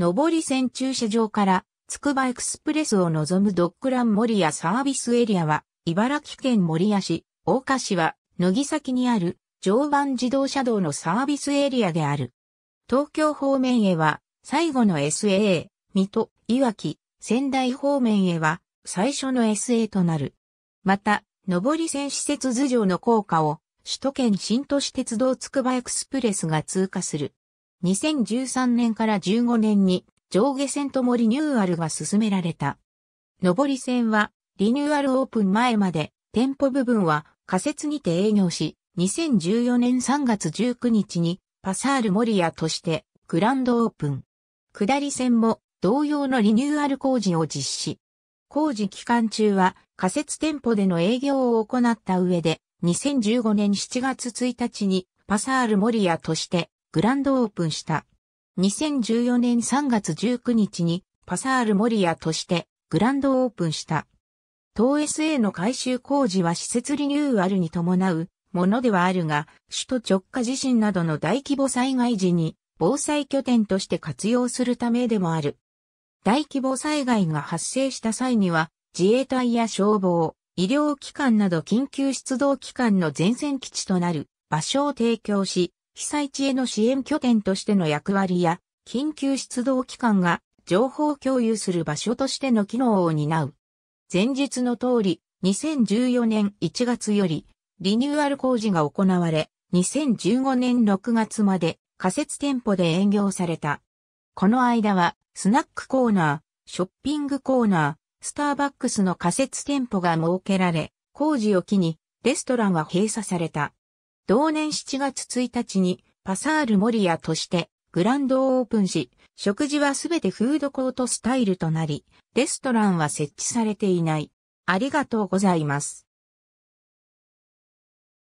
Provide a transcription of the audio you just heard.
上り線駐車場から、つくばエクスプレスを望むドッグラン森屋サービスエリアは、茨城県森谷市、大岡市は、野木崎にある、常磐自動車道のサービスエリアである。東京方面へは、最後の SA、水戸、いわき、仙台方面へは、最初の SA となる。また、上り線施設頭上の効果を、首都圏新都市鉄道つくばエクスプレスが通過する。2013年から15年に上下線ともリニューアルが進められた。上り線はリニューアルオープン前まで店舗部分は仮設にて営業し、2014年3月19日にパサールモリアとしてグランドオープン。下り線も同様のリニューアル工事を実施。工事期間中は仮設店舗での営業を行った上で、2015年7月1日にパサールモリアとしてグランドオープンした。2014年3月19日にパサールモリアとしてグランドオープンした。東 SA の改修工事は施設リニューアルに伴うものではあるが、首都直下地震などの大規模災害時に防災拠点として活用するためでもある。大規模災害が発生した際には、自衛隊や消防、医療機関など緊急出動機関の前線基地となる場所を提供し、被災地への支援拠点としての役割や、緊急出動機関が情報共有する場所としての機能を担う。前述の通り、2014年1月よりリニューアル工事が行われ、2015年6月まで仮設店舗で営業された。この間は、スナックコーナー、ショッピングコーナー、スターバックスの仮設店舗が設けられ、工事を機にレストランは閉鎖された。同年7月1日にパサールモリアとしてグランドオープンし、食事はすべてフードコートスタイルとなり、レストランは設置されていない。ありがとうございます。